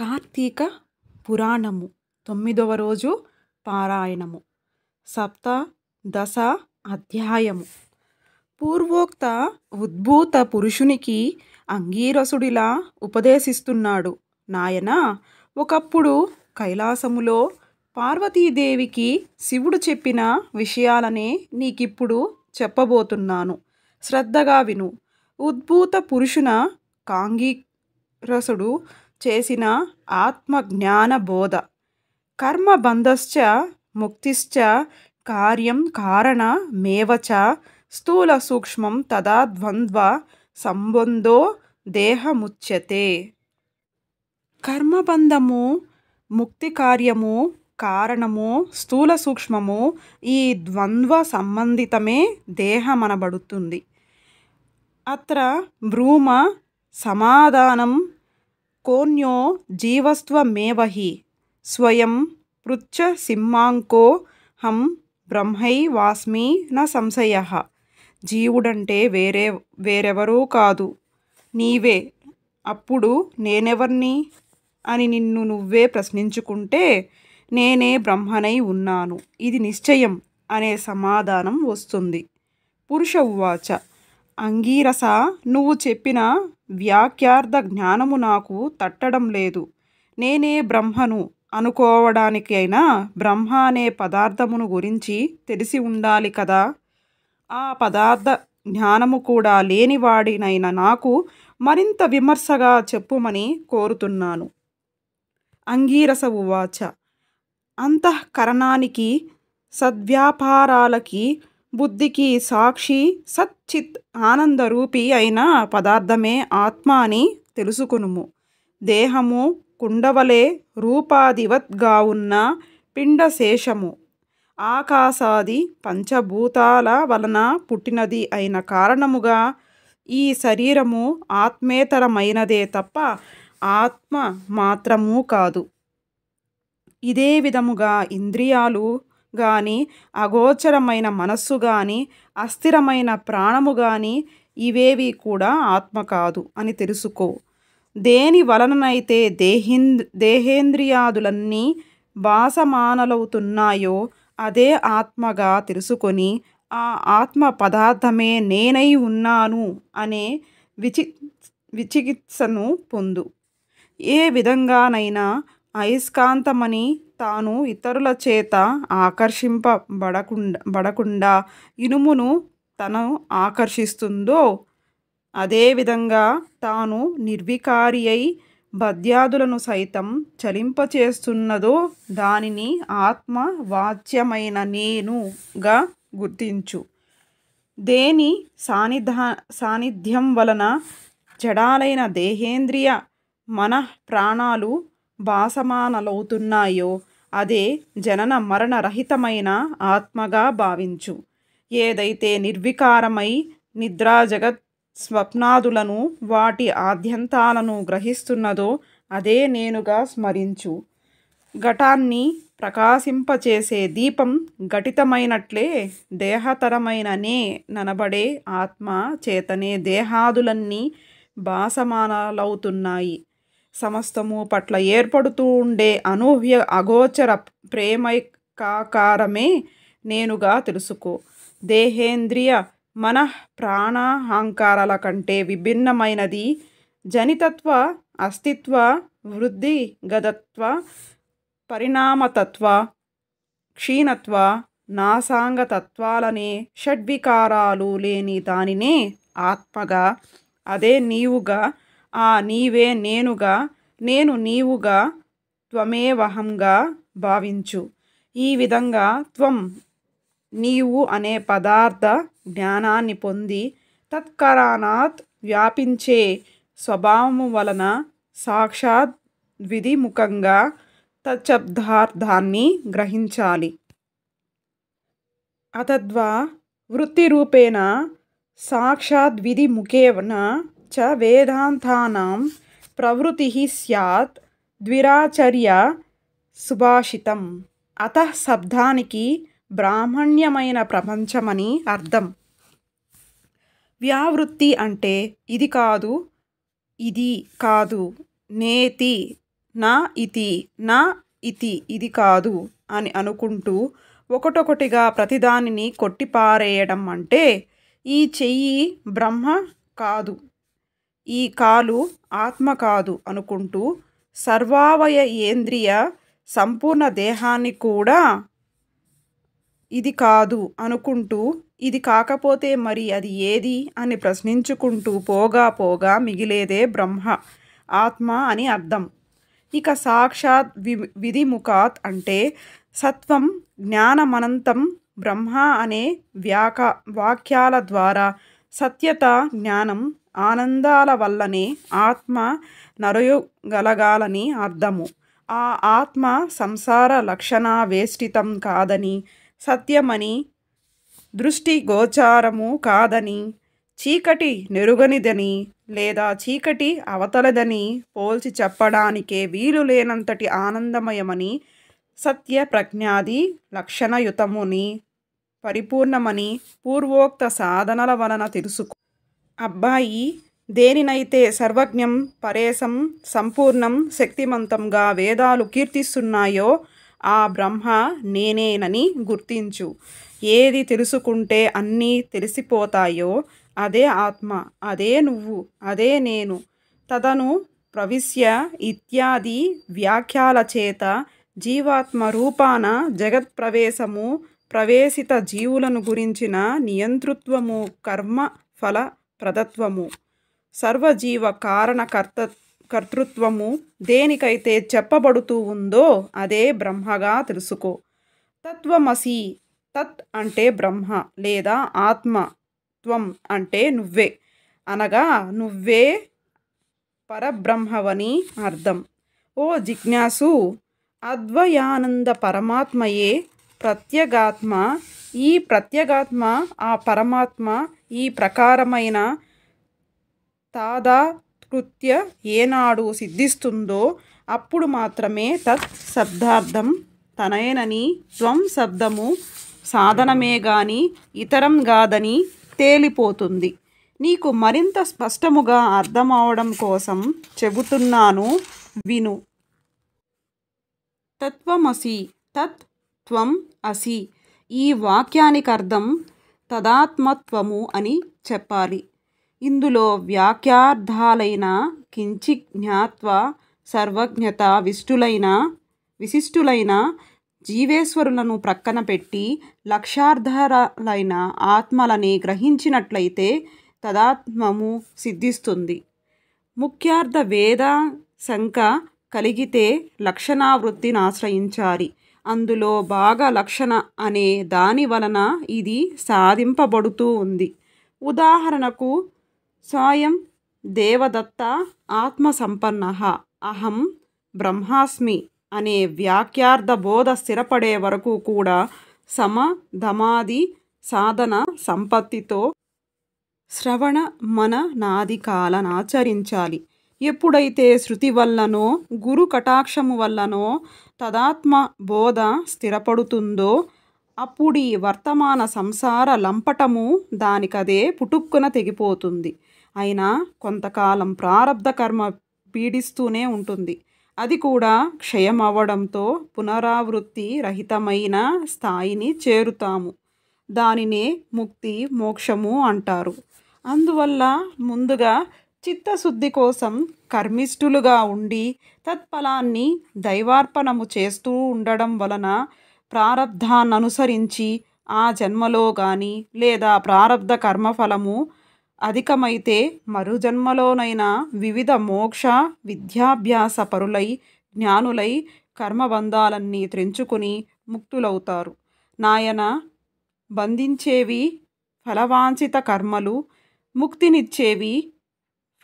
కార్తీక పురాణము తొమ్మిదవ రోజు పారాయణము సప్త దశ అధ్యాయము పూర్వోక్త ఉద్భూత పురుషునికి అంగీరసుడిలా ఉపదేశిస్తున్నాడు నాయన ఒకప్పుడు కైలాసములో పార్వతీదేవికి శివుడు చెప్పిన విషయాలనే నీకిప్పుడు చెప్పబోతున్నాను శ్రద్ధగా విను ఉద్భూత పురుషున కాంగీరసుడు చేసిన ఆత్మజ్ఞాన బోధ కర్మబంధశ్చ ముక్తిశ్చ కార్యం కారణ మేవచ స్థూల సూక్ష్మం తదా ద్వంద్వ సంబంధో దేహముచ్యతే కర్మబంధము ముక్తి కార్యము కారణము స్థూల సూక్ష్మము ఈ ద్వంద్వ సంబంధితమే దేహమనబడుతుంది అత్ర భ్రూమ సమాధానం కోన్యో జీవస్త్వమేవహి స్వయం పృచ్ఛ సింహాంకో హం వాస్మి నా సంశయ జీవుడంటే వేరే వేరెవరూ కాదు నీవే అప్పుడు నేనెవర్ని అని నిన్ను నువ్వే ప్రశ్నించుకుంటే నేనే బ్రహ్మనై ఉన్నాను ఇది నిశ్చయం అనే సమాధానం వస్తుంది పురుష ఉవాచ అంగీరస నువ్వు చెప్పిన వ్యాఖ్యార్థ జ్ఞానము నాకు తట్టడం లేదు నేనే బ్రహ్మను అనుకోవడానికైనా బ్రహ్మ అనే పదార్థమును గురించి తెలిసి ఉండాలి కదా ఆ పదార్థ జ్ఞానము కూడా లేనివాడినైన నాకు మరింత విమర్శగా చెప్పుమని కోరుతున్నాను అంగీరస ఉవాచ అంతఃకరణానికి సద్వ్యాపారాలకి బుద్ధికి సాక్షి సచ్చిత్ ఆనందరూపి అయిన పదార్థమే ఆత్మ అని తెలుసుకునుము దేహము కుండవలే రూపాదివద్గా ఉన్న పిండశేషము ఆకాశాది పంచభూతాల వలన పుట్టినది అయిన కారణముగా ఈ శరీరము ఆత్మేతరమైనదే తప్ప ఆత్మ మాత్రము కాదు ఇదే విధముగా ఇంద్రియాలు కానీ అగోచరమైన మనస్సు కానీ అస్థిరమైన ప్రాణము కానీ ఇవేవి కూడా ఆత్మ కాదు అని తెలుసుకో దేని వలననైతే దేహింద్ దేహేంద్రియాదులన్నీ భాసమానలవుతున్నాయో అదే ఆత్మగా తెలుసుకొని ఆ ఆత్మ పదార్థమే నేనై ఉన్నాను అనే విచి విచికిత్సను పొందు ఏ విధంగానైనా అయస్కాంతమని తాను ఇతరుల చేత ఆకర్షింపబడకుండా బడకుండా ఇనుమును తను ఆకర్షిస్తుందో అదేవిధంగా తాను నిర్వికారి అయి భద్యాదులను సైతం చలింపచేస్తున్నదో దానిని ఆత్మ వాచ్యమైన నేనుగా గుర్తించు దేని సాన్నిధ సాన్నిధ్యం వలన జడాలైన దేహేంద్రియ మన ప్రాణాలు భాసమానలవుతున్నాయో అదే జనన మరణరహితమైన ఆత్మగా భావించు ఏదైతే నిర్వికారమై నిద్రా జగత్ స్వప్నాదులను వాటి ఆద్యంతాలను గ్రహిస్తున్నదో అదే నేనుగా స్మరించు ఘటాన్ని ప్రకాశింపచేసే దీపం ఘటితమైనట్లే దేహతరమైన నే ననబడే ఆత్మ చేతనే దేహాదులన్నీ భాసమానాలవుతున్నాయి సమస్తము పట్ల ఏర్పడుతూ ఉండే అనూహ్య అగోచర ప్రేమైకాకారమే నేనుగా తెలుసుకో దేహేంద్రియ మన ప్రాణాహంకారాల కంటే విభిన్నమైనది జనితత్వ అస్తిత్వ వృద్ధి గదత్వ పరిణామతత్వ క్షీణత్వ నాసాంగతత్వాలనే షడ్వికారాలు లేని దానినే ఆత్మగా అదే నీవుగా ఆ నీవే నేనుగా నేను నీవుగా త్వమేవహంగా భావించు ఈ విధంగా త్వం నీవు అనే పదార్థ జ్ఞానాన్ని పొంది తత్కరాణాత్ వ్యాపించే స్వభావము వలన సాక్షాత్ విధిముఖంగా తచ్చబ్దార్థాన్ని గ్రహించాలి అతద్వా వృత్తి రూపేణ సాక్షాద్విధిముఖేన చ వేదాంతానాం ప్రవృతి स्यात् ద్విరాచర్య సుభాషితం అత శబ్దానికి బ్రాహ్మణ్యమైన ప్రపంచమని అర్థం వ్యావృత్తి అంటే ఇది కాదు ఇది కాదు నేతి నా ఇది నా ఇది ఇది కాదు అని అనుకుంటూ ఒకటొకటిగా ప్రతిదానిని కొట్టిపారేయడం అంటే ఈ చెయ్యి బ్రహ్మ కాదు ఈ కాలు ఆత్మ కాదు అనుకుంటూ సర్వావయ ఏంద్రియ సంపూర్ణ దేహాన్ని కూడా ఇది కాదు అనుకుంటూ ఇది కాకపోతే మరి అది ఏది అని ప్రశ్నించుకుంటూ పోగా పోగా మిగిలేదే బ్రహ్మ ఆత్మ అని అర్థం ఇక సాక్షాత్ వి విధిముఖాత్ అంటే సత్వం జ్ఞానమనంతం బ్రహ్మ అనే వ్యాక వాక్యాల ద్వారా సత్యత జ్ఞానం ఆనందాల వల్లనే ఆత్మ నరయుగలగాలని అర్థము ఆ ఆత్మ సంసార వేష్టితం కాదని సత్యమని దృష్టి గోచారము కాదని చీకటి నెరుగనిదని లేదా చీకటి అవతలదని పోల్చి చెప్పడానికే వీలు లేనంతటి ఆనందమయమని సత్య ప్రజ్ఞాది లక్షణయుతముని పరిపూర్ణమని పూర్వోక్త సాధనల వలన తెలుసుకో అబ్బాయి దేనినైతే సర్వజ్ఞం పరేశం సంపూర్ణం శక్తిమంతంగా వేదాలు కీర్తిస్తున్నాయో ఆ బ్రహ్మ నేనేనని గుర్తించు ఏది తెలుసుకుంటే అన్నీ తెలిసిపోతాయో అదే ఆత్మ అదే నువ్వు అదే నేను తదను ప్రవిశ్య ఇత్యాది వ్యాఖ్యాల చేత జీవాత్మ రూపాన జగత్ప్రవేశము ప్రవేశిత జీవులను గురించిన నియంతృత్వము కర్మ ఫల ప్రదత్వము సర్వజీవ కారణకర్త కర్తృత్వము దేనికైతే చెప్పబడుతూ ఉందో అదే బ్రహ్మగా తెలుసుకో తత్వమసి తత్ అంటే బ్రహ్మ లేదా ఆత్మ త్వం అంటే నువ్వే అనగా నువ్వే పరబ్రహ్మవని అర్థం ఓ జిజ్ఞాసు అద్వయానంద పరమాత్మయే ప్రత్యగాత్మ ఈ ప్రత్యేగాత్మ ఆ పరమాత్మ ఈ ప్రకారమైన తాదా కృత్య ఏనాడు సిద్ధిస్తుందో అప్పుడు మాత్రమే తత్ శబ్దార్థం తనయనని త్వం శబ్దము సాధనమే గాని ఇతరం కాదని తేలిపోతుంది నీకు మరింత స్పష్టముగా అర్థమవడం కోసం చెబుతున్నాను విను తత్వమసి తత్ త్వం అసి ఈ వాక్యానికి అర్థం తదాత్మత్వము అని చెప్పాలి ఇందులో వ్యాఖ్యార్థాలైన కించి జ్ఞాత్వ సర్వజ్ఞత విష్టులైన విశిష్టులైన జీవేశ్వరులను ప్రక్కన పెట్టి లక్షార్థాలైన ఆత్మలని గ్రహించినట్లయితే తదాత్మము సిద్ధిస్తుంది ముఖ్యార్థ వేద శంక కలిగితే లక్షణావృత్తిని ఆశ్రయించాలి అందులో భాగ లక్షణ అనే దాని వలన ఇది సాధింపబడుతూ ఉంది ఉదాహరణకు స్వయం దేవదత్త ఆత్మసంపన్న అహం బ్రహ్మాస్మి అనే వ్యాఖ్యార్థ బోధ స్థిరపడే వరకు కూడా సమ ధమాది సాధన సంపత్తితో శ్రవణ మన నాది కాలనాచరించాలి ఎప్పుడైతే శృతి వల్లనో గురు కటాక్షము వల్లనో తదాత్మ బోధ స్థిరపడుతుందో ఈ వర్తమాన సంసార లంపటము దానికదే పుటుక్కున తెగిపోతుంది అయినా కొంతకాలం ప్రారబ్ధ కర్మ పీడిస్తూనే ఉంటుంది అది కూడా క్షయం పునరావృత్తి రహితమైన స్థాయిని చేరుతాము దానినే ముక్తి మోక్షము అంటారు అందువల్ల ముందుగా చిత్తశుద్ధి కోసం కర్మిష్ఠులుగా ఉండి తత్ఫలాన్ని దైవార్పణము చేస్తూ ఉండడం వలన ప్రారబ్ధాన్ననుసరించి ఆ జన్మలో కానీ లేదా ప్రారబ్ధ కర్మఫలము అధికమైతే మరు జన్మలోనైనా వివిధ మోక్ష విద్యాభ్యాస పరులై జ్ఞానులై కర్మబంధాలన్నీ త్రెంచుకుని ముక్తులవుతారు నాయన బంధించేవి ఫలవాంఛిత కర్మలు ముక్తినిచ్చేవి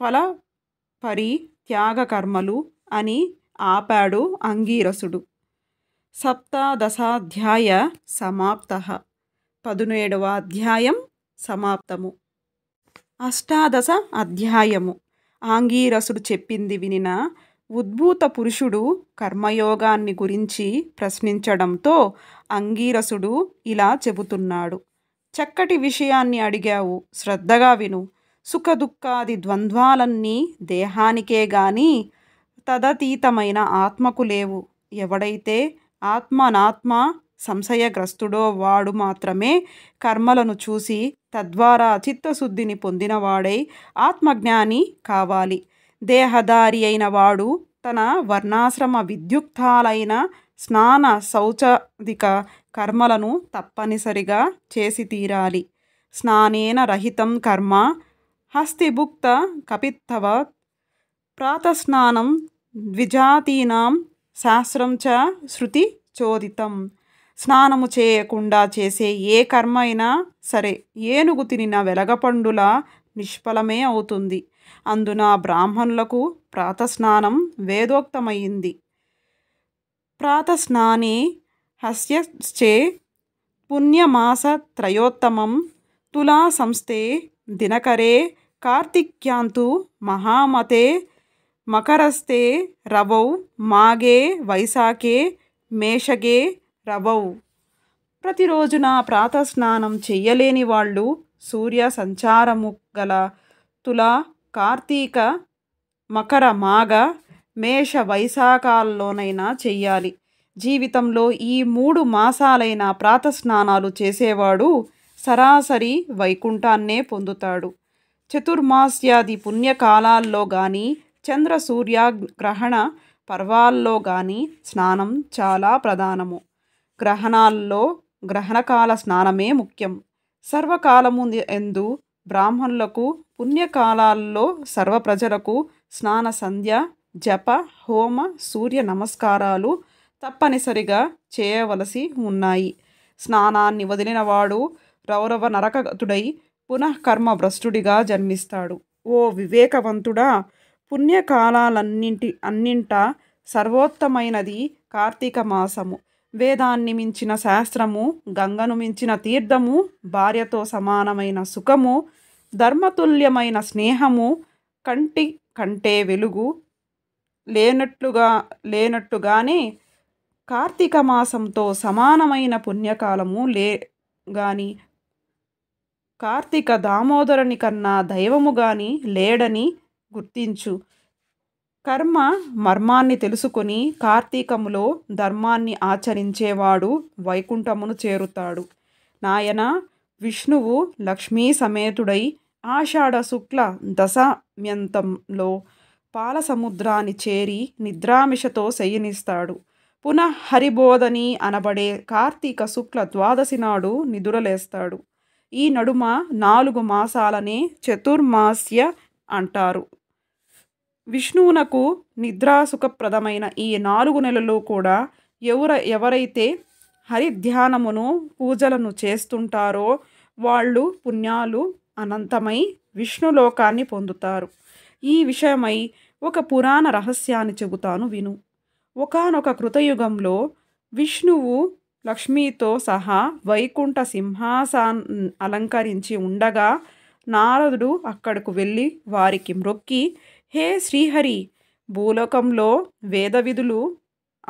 ఫల పరి త్యాగకర్మలు అని ఆపాడు అంగీరసుడు సప్తాదశాధ్యాయ సమాప్త పదునేడవ అధ్యాయం సమాప్తము అష్టాదశ అధ్యాయము ఆంగీరసుడు చెప్పింది వినిన ఉద్భూత పురుషుడు కర్మయోగాన్ని గురించి ప్రశ్నించడంతో అంగీరసుడు ఇలా చెబుతున్నాడు చక్కటి విషయాన్ని అడిగావు శ్రద్ధగా విను సుఖదుఖాది ద్వంద్వాలన్నీ దేహానికే గాని తదతీతమైన ఆత్మకు లేవు ఎవడైతే ఆత్మనాత్మ సంశయగ్రస్తుడో వాడు మాత్రమే కర్మలను చూసి తద్వారా చిత్తశుద్ధిని పొందినవాడై ఆత్మజ్ఞాని కావాలి దేహదారి అయిన వాడు తన వర్ణాశ్రమ విద్యుక్తాలైన స్నాన శౌచాధిక కర్మలను తప్పనిసరిగా చేసి తీరాలి స్నానేన రహితం కర్మ హస్తిభుక్త కపిత్తవత్ ప్రాతస్నానం ద్విజాతీనాం శాస్త్రం చ శృతి చోదితం స్నానము చేయకుండా చేసే ఏ కర్మ అయినా సరే ఏనుగు తినిన వెలగపండుల నిష్ఫలమే అవుతుంది అందున బ్రాహ్మణులకు ప్రాతస్నానం వేదోక్తమైంది ప్రాతస్నానే హస్యశ్చే పుణ్యమాస త్రయోత్తమం తులా సంస్థే దినకరే కార్తిక్యాంతు మహామతే మకరస్తే రవౌ మాగే వైశాఖే మేషగే రవౌ ప్రతిరోజున ప్రాతస్నానం చెయ్యలేని వాళ్ళు సూర్య సంచారము గల తుల కార్తీక మకర మాగ మేష వైశాఖాల్లోనైనా చెయ్యాలి జీవితంలో ఈ మూడు మాసాలైన ప్రాతస్నానాలు చేసేవాడు సరాసరి వైకుంఠాన్నే పొందుతాడు చతుర్మాస్యాది పుణ్యకాలాల్లో కానీ చంద్ర సూర్య గ్రహణ పర్వాల్లో కానీ స్నానం చాలా ప్రధానము గ్రహణాల్లో గ్రహణకాల స్నానమే ముఖ్యం సర్వకాలము ఎందు బ్రాహ్మణులకు పుణ్యకాలాల్లో సర్వ ప్రజలకు స్నాన సంధ్య జప హోమ సూర్య నమస్కారాలు తప్పనిసరిగా చేయవలసి ఉన్నాయి స్నానాన్ని వదిలినవాడు రౌరవ నరకతుడై పునఃకర్మ భ్రష్టుడిగా జన్మిస్తాడు ఓ వివేకవంతుడా పుణ్యకాలాలన్నింటి అన్నింట సర్వోత్తమైనది కార్తీక మాసము వేదాన్ని మించిన శాస్త్రము గంగను మించిన తీర్థము భార్యతో సమానమైన సుఖము ధర్మతుల్యమైన స్నేహము కంటి కంటే వెలుగు లేనట్లుగా లేనట్టుగానే కార్తీక మాసంతో సమానమైన పుణ్యకాలము లే గాని కార్తీక దామోదరుని కన్నా దైవము గాని లేడని గుర్తించు కర్మ మర్మాన్ని తెలుసుకుని కార్తీకములో ధర్మాన్ని ఆచరించేవాడు వైకుంఠమును చేరుతాడు నాయన విష్ణువు లక్ష్మీ సమేతుడై ఆషాఢ శుక్ల దశమ్యంతంలో పాలసముద్రాన్ని చేరి నిద్రామిషతో శయనిస్తాడు పునః హరిబోధని అనబడే కార్తీక శుక్ల ద్వాదశి నాడు నిదురలేస్తాడు ఈ నడుమ నాలుగు మాసాలని చతుర్మాస్య అంటారు విష్ణువునకు నిద్రాసుఖప్రదమైన ఈ నాలుగు నెలలు కూడా ఎవర ఎవరైతే హరిధ్యానమును పూజలను చేస్తుంటారో వాళ్ళు పుణ్యాలు అనంతమై విష్ణులోకాన్ని పొందుతారు ఈ విషయమై ఒక పురాణ రహస్యాన్ని చెబుతాను విను ఒకనొక కృతయుగంలో విష్ణువు లక్ష్మీతో సహా వైకుంఠ సింహాసాన్ అలంకరించి ఉండగా నారదుడు అక్కడకు వెళ్ళి వారికి మ్రొక్కి హే శ్రీహరి భూలోకంలో వేదవిధులు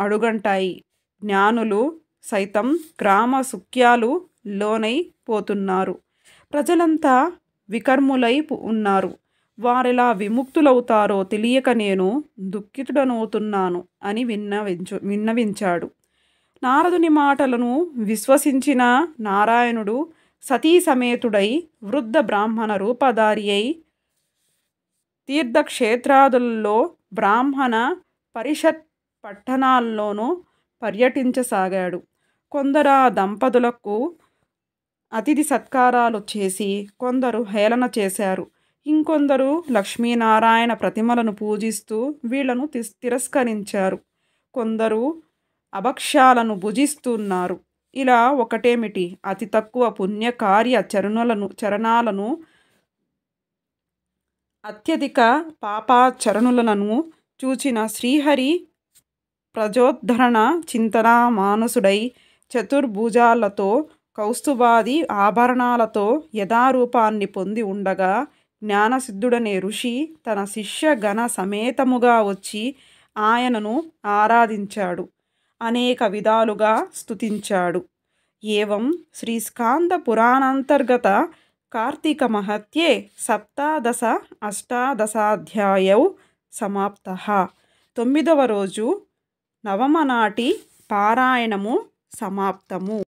అడుగంటాయి జ్ఞానులు సైతం గ్రామ సుఖ్యాలు లోనై పోతున్నారు ప్రజలంతా వికర్ములై ఉన్నారు వారెలా విముక్తులవుతారో తెలియక నేను దుఃఖితుడనవుతున్నాను అని విన్నవించు విన్నవించాడు నారదుని మాటలను విశ్వసించిన నారాయణుడు సతీ సమేతుడై వృద్ధ బ్రాహ్మణ రూపధారి అయి తీర్థక్షేత్రాదుల్లో బ్రాహ్మణ పరిషత్ పట్టణాల్లోనూ పర్యటించసాగాడు కొందరు దంపతులకు అతిథి సత్కారాలు చేసి కొందరు హేళన చేశారు ఇంకొందరు లక్ష్మీనారాయణ ప్రతిమలను పూజిస్తూ వీళ్లను తిరస్కరించారు కొందరు అభక్ష్యాలను భుజిస్తున్నారు ఇలా ఒకటేమిటి అతి తక్కువ పుణ్యకార్య చరణులను చరణాలను అత్యధిక పాపాచరణులను చూచిన శ్రీహరి ప్రజోద్ధరణ చింతన మానసుడై చతుర్భుజాలతో కౌస్తుభాది ఆభరణాలతో యథారూపాన్ని పొంది ఉండగా జ్ఞానసిద్ధుడనే ఋషి తన శిష్య గణ సమేతముగా వచ్చి ఆయనను ఆరాధించాడు అనేక విధాలుగా స్థుతించాడు ఏవం స్కాంద పురాణాంతర్గత కార్తీక మహత్యే సప్తాదశ అష్టాదశాధ్యాయౌ సమాప్త తొమ్మిదవ రోజు నవమనాటి పారాయణము సమాప్తము